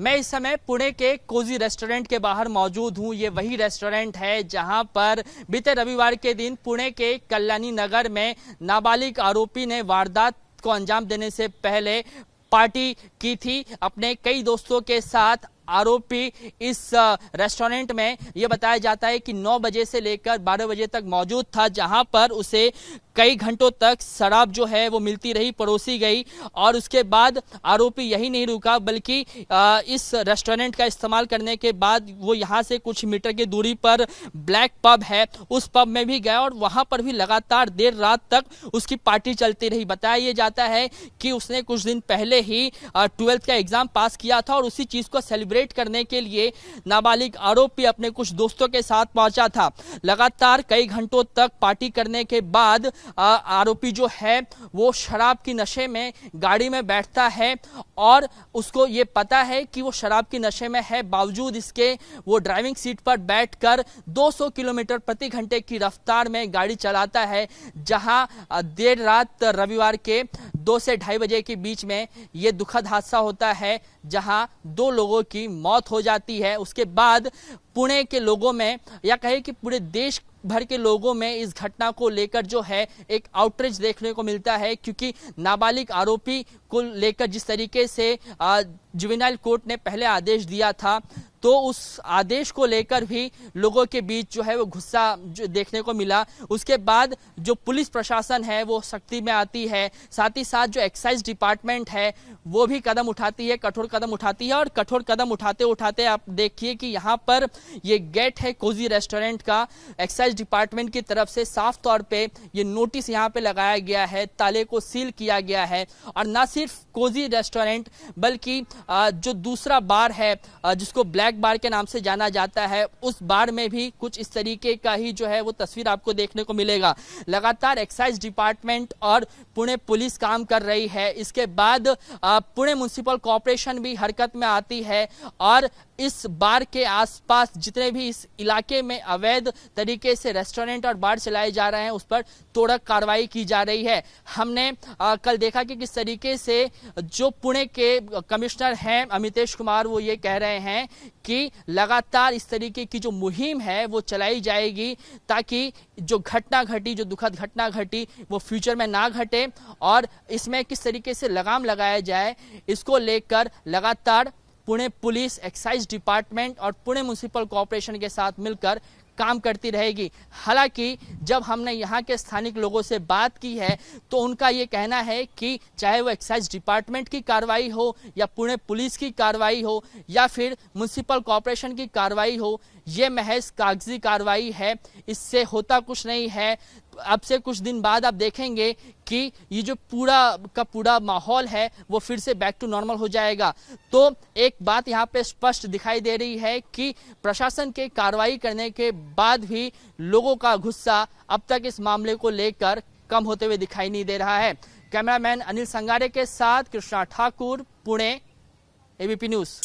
मैं इस समय पुणे के कोजी रेस्टोरेंट के बाहर मौजूद हूं ये वही रेस्टोरेंट है जहां पर बीते रविवार के दिन पुणे के कल्याणी नगर में नाबालिग आरोपी ने वारदात को अंजाम देने से पहले पार्टी की थी अपने कई दोस्तों के साथ आरोपी इस रेस्टोरेंट में ये बताया जाता है कि 9 बजे से लेकर 12 बजे तक मौजूद था जहां पर उसे कई घंटों तक शराब जो है वो मिलती रही परोसी गई और उसके बाद आरोपी यही नहीं रुका बल्कि इस रेस्टोरेंट का इस्तेमाल करने के बाद वो यहाँ से कुछ मीटर की दूरी पर ब्लैक पब है उस पब में भी गया और वहाँ पर भी लगातार देर रात तक उसकी पार्टी चलती रही बताया ये जाता है कि उसने कुछ दिन पहले ही ट्वेल्थ का एग्ज़ाम पास किया था और उसी चीज़ को सेलिब्रेट करने के लिए नाबालिग आरोपी अपने कुछ दोस्तों के साथ पहुँचा था लगातार कई घंटों तक पार्टी करने के बाद आरोपी जो है वो शराब की नशे में गाड़ी में बैठता है और उसको ये पता है कि वो शराब की नशे में है बावजूद इसके वो ड्राइविंग सीट पर बैठकर 200 किलोमीटर प्रति घंटे की रफ्तार में गाड़ी चलाता है जहां देर रात रविवार के दो से ढाई बजे के बीच में ये दुखद हादसा होता है जहां दो लोगों की मौत हो जाती है उसके बाद पुणे के लोगों में या कहे कि पूरे देश भर के लोगों में इस घटना को लेकर जो है एक आउटरीच देखने को मिलता है क्योंकि नाबालिग आरोपी को लेकर जिस तरीके से जुवेनाइल कोर्ट ने पहले आदेश दिया था तो उस आदेश को लेकर भी लोगों के बीच जो है वो गुस्सा देखने को मिला उसके बाद जो पुलिस प्रशासन है वो सख्ती में आती है साथ ही साथ जो एक्साइज डिपार्टमेंट है वो भी कदम उठाती है कठोर कदम उठाती है और कठोर कदम उठाते उठाते आप देखिए कि यहाँ पर ये गेट है कोजी रेस्टोरेंट का एक्साइज डिपार्टमेंट की तरफ से साफ तौर पर ये नोटिस यहाँ पर लगाया गया है ताले को सील किया गया है और ना सिर्फ सिर्फ कोजी रेस्टोरेंट बल्कि जो दूसरा बार है जिसको ब्लैक बार के नाम से जाना जाता है उस बार में भी कुछ इस तरीके का ही जो है वो तस्वीर आपको देखने को मिलेगा लगातार एक्साइज डिपार्टमेंट और पुणे पुलिस काम कर रही है इसके बाद पुणे म्यूनसिपल कॉरपोरेशन भी हरकत में आती है और इस बार के आसपास जितने भी इस इलाके में अवैध तरीके से रेस्टोरेंट और बार चलाए जा रहे हैं उस पर तोड़क कार्रवाई की जा रही है हमने आ, कल देखा कि किस तरीके से जो पुणे के कमिश्नर हैं अमितेश कुमार वो ये कह रहे हैं कि लगातार इस तरीके की जो मुहिम है वो चलाई जाएगी ताकि जो घटना घटी जो दुखद घटना घटी वो फ्यूचर में ना घटे और इसमें किस तरीके से लगाम लगाया जाए इसको लेकर लगातार पुणे पुलिस एक्साइज डिपार्टमेंट और पुणे म्यूनसिपल कॉरपोरेशन के साथ मिलकर काम करती रहेगी हालांकि जब हमने यहाँ के स्थानिक लोगों से बात की है तो उनका ये कहना है कि चाहे वो एक्साइज डिपार्टमेंट की कार्रवाई हो या पुणे पुलिस की कार्रवाई हो या फिर म्यूनसिपल कॉरपोरेशन की कार्रवाई हो ये महज कागजी कार्रवाई है इससे होता कुछ नहीं है अब से कुछ दिन बाद आप देखेंगे कि ये जो पूरा का पूरा माहौल है वो फिर से बैक टू नॉर्मल हो जाएगा तो एक बात यहाँ पे स्पष्ट दिखाई दे रही है कि प्रशासन के कार्रवाई करने के बाद भी लोगों का गुस्सा अब तक इस मामले को लेकर कम होते हुए दिखाई नहीं दे रहा है कैमरामैन अनिल संगारे के साथ कृष्णा ठाकुर पुणे एबीपी न्यूज